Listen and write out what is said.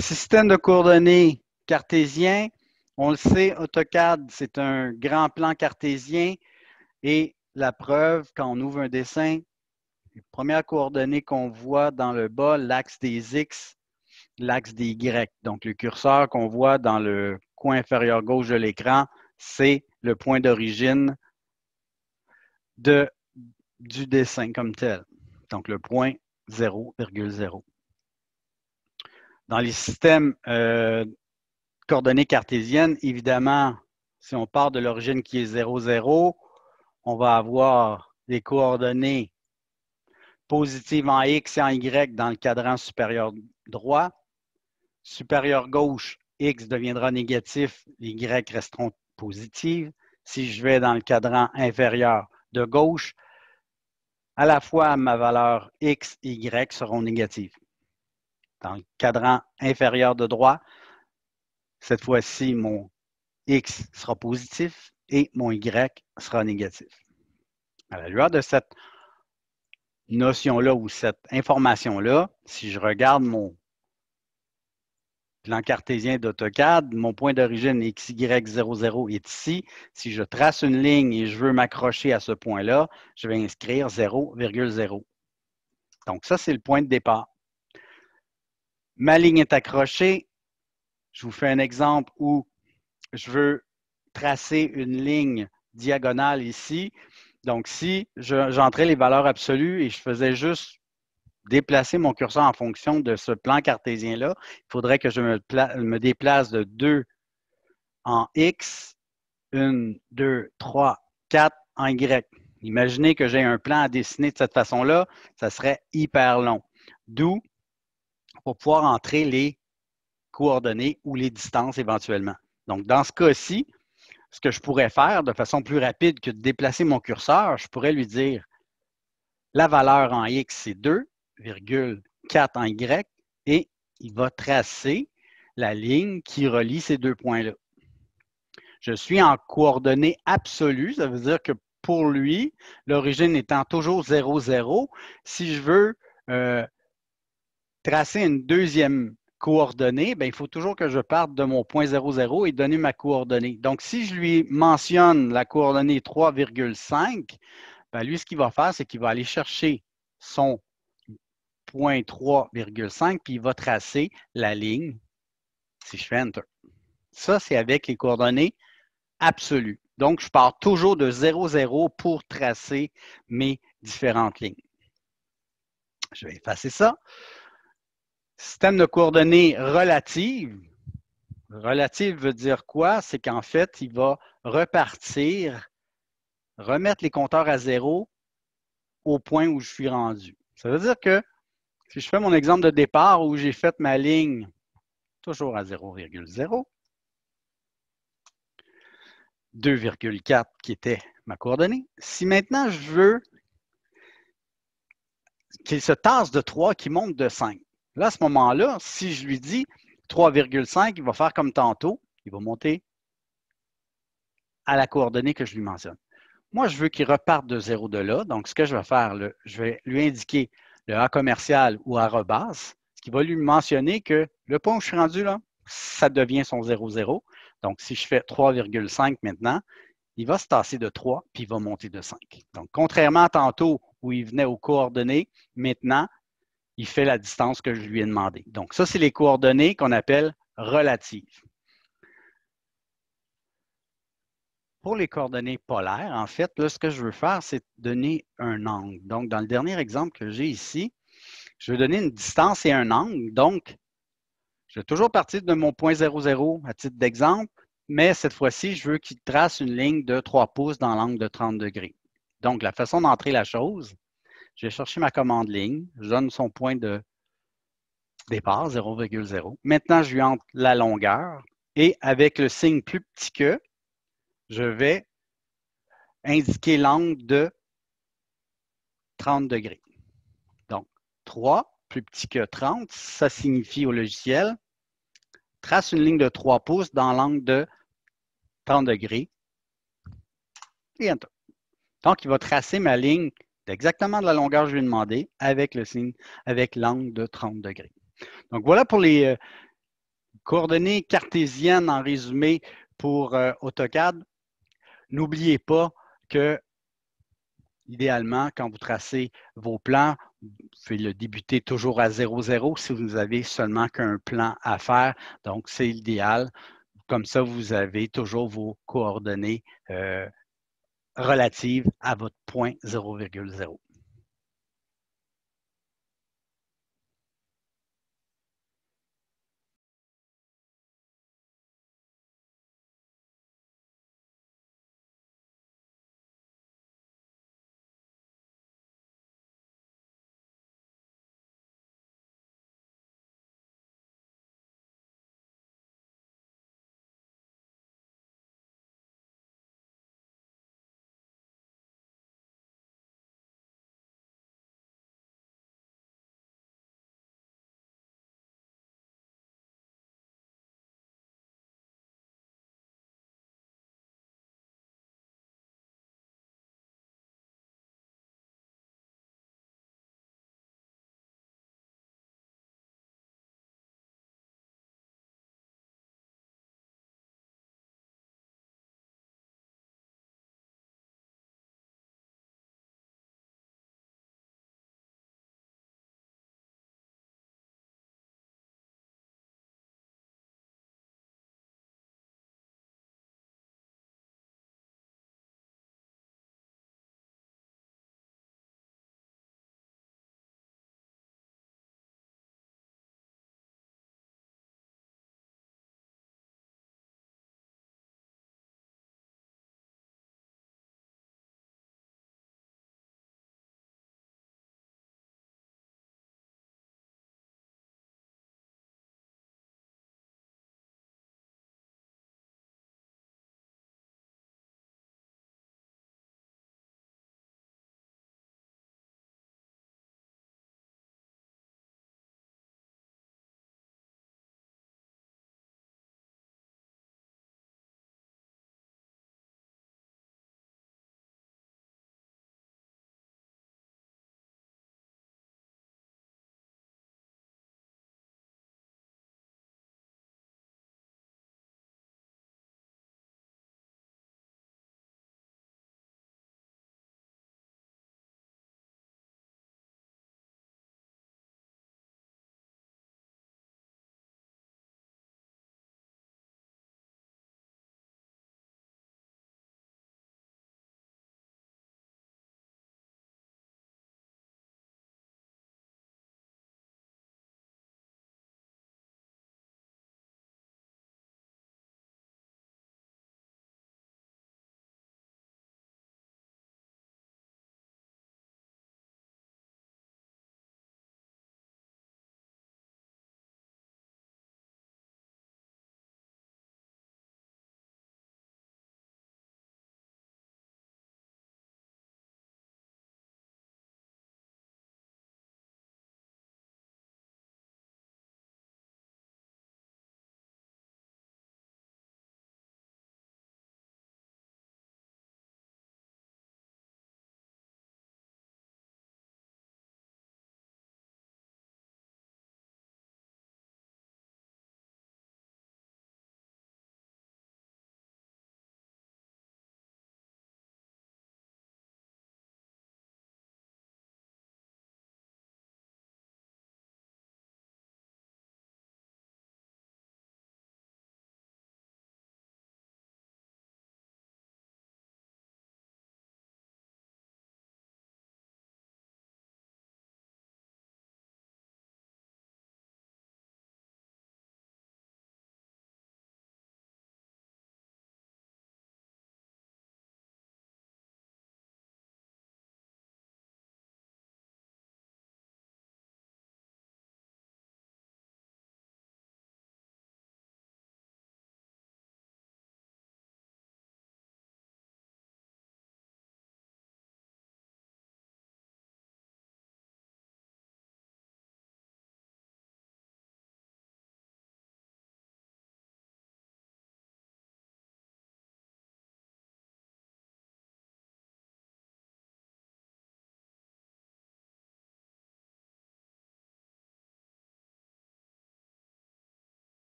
Système de coordonnées cartésien, on le sait, AutoCAD, c'est un grand plan cartésien. Et la preuve, quand on ouvre un dessin, les premières coordonnées qu'on voit dans le bas, l'axe des X, l'axe des Y. Donc, le curseur qu'on voit dans le coin inférieur gauche de l'écran, c'est le point d'origine du dessin comme tel. Donc, le point 0,0. Dans les systèmes euh, coordonnées cartésiennes, évidemment, si on part de l'origine qui est 0, 0, on va avoir des coordonnées positives en X et en Y dans le cadran supérieur droit. Supérieur gauche, X deviendra négatif, les Y resteront positives. Si je vais dans le cadran inférieur de gauche, à la fois ma valeur X et Y seront négatives dans le cadran inférieur de droit. Cette fois-ci, mon X sera positif et mon Y sera négatif. À la lueur de cette notion-là ou cette information-là, si je regarde mon plan cartésien d'AutoCAD, mon point d'origine XY00 est ici. Si je trace une ligne et je veux m'accrocher à ce point-là, je vais inscrire 0,0. Donc ça, c'est le point de départ ma ligne est accrochée. Je vous fais un exemple où je veux tracer une ligne diagonale ici. Donc, si j'entrais les valeurs absolues et je faisais juste déplacer mon curseur en fonction de ce plan cartésien-là, il faudrait que je me, me déplace de 2 en X, 1, 2, 3, 4 en Y. Imaginez que j'ai un plan à dessiner de cette façon-là, ça serait hyper long. D'où pour pouvoir entrer les coordonnées ou les distances éventuellement. Donc, dans ce cas-ci, ce que je pourrais faire de façon plus rapide que de déplacer mon curseur, je pourrais lui dire la valeur en X, c'est 2,4 en Y, et il va tracer la ligne qui relie ces deux points-là. Je suis en coordonnées absolues, ça veut dire que pour lui, l'origine étant toujours 0, 0, si je veux euh, tracer une deuxième coordonnée, ben, il faut toujours que je parte de mon point 00 et donner ma coordonnée. Donc, si je lui mentionne la coordonnée 3,5, ben, lui, ce qu'il va faire, c'est qu'il va aller chercher son point 3,5, puis il va tracer la ligne si je fais Enter. Ça, c'est avec les coordonnées absolues. Donc, je pars toujours de 0,0 pour tracer mes différentes lignes. Je vais effacer ça. Système de coordonnées relative, Relative veut dire quoi? C'est qu'en fait, il va repartir, remettre les compteurs à zéro au point où je suis rendu. Ça veut dire que si je fais mon exemple de départ où j'ai fait ma ligne toujours à 0,0, 2,4 qui était ma coordonnée, si maintenant je veux qu'il se tasse de 3, qui monte de 5, Là, à ce moment-là, si je lui dis 3,5, il va faire comme tantôt, il va monter à la coordonnée que je lui mentionne. Moi, je veux qu'il reparte de zéro de là. Donc, ce que je vais faire, je vais lui indiquer le A commercial ou A rebasse, ce qui va lui mentionner que le point où je suis rendu là, ça devient son 0,0. Donc, si je fais 3,5 maintenant, il va se tasser de 3 puis il va monter de 5. Donc, contrairement à tantôt où il venait aux coordonnées, maintenant, il fait la distance que je lui ai demandée. Donc, ça, c'est les coordonnées qu'on appelle relatives. Pour les coordonnées polaires, en fait, là, ce que je veux faire, c'est donner un angle. Donc, dans le dernier exemple que j'ai ici, je veux donner une distance et un angle. Donc, je vais toujours partir de mon point 00 à titre d'exemple, mais cette fois-ci, je veux qu'il trace une ligne de 3 pouces dans l'angle de 30 degrés. Donc, la façon d'entrer la chose, je vais chercher ma commande ligne. Je donne son point de départ, 0,0. Maintenant, je lui entre la longueur et avec le signe plus petit que, je vais indiquer l'angle de 30 degrés. Donc, 3 plus petit que 30, ça signifie au logiciel, trace une ligne de 3 pouces dans l'angle de 30 degrés et tout. Donc, il va tracer ma ligne exactement de la longueur que je lui ai demandé avec le signe, avec l'angle de 30 degrés. Donc voilà pour les euh, coordonnées cartésiennes en résumé pour euh, AutoCAD. N'oubliez pas que, idéalement, quand vous tracez vos plans, vous pouvez le débuter toujours à 0,0 si vous n'avez seulement qu'un plan à faire. Donc, c'est l'idéal. Comme ça, vous avez toujours vos coordonnées euh, relative à votre point 0,0.